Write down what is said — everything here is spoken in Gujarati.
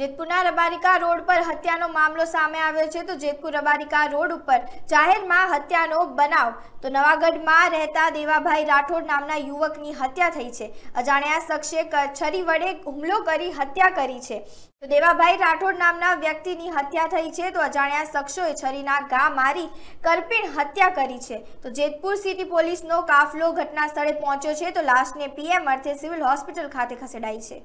જેતપુરના રબારિકા રોડ પર હત્યાનો મામલો સામે આવ્યો છે તો જેતપુર રબારિકા રોડ ઉપર જાહેરમાં હત્યાનો બનાવ તો નવાગઢમાં રહેતા દેવાભાઈ રાઠોડ નામના યુવકની હત્યા થઈ છે અજાણ્યા શખ્સે છરી વડે હુમલો કરી હત્યા કરી છે તો દેવાભાઈ રાઠોડ નામના વ્યક્તિની હત્યા થઈ છે તો અજાણ્યા શખ્સોએ છરીના ગા મારી કરપીણ હત્યા કરી છે તો જેતપુર સિટી પોલીસનો કાફલો ઘટના સ્થળે પહોંચ્યો છે તો લાશને પીએમ અર્થે સિવિલ હોસ્પિટલ ખાતે ખસેડાઈ છે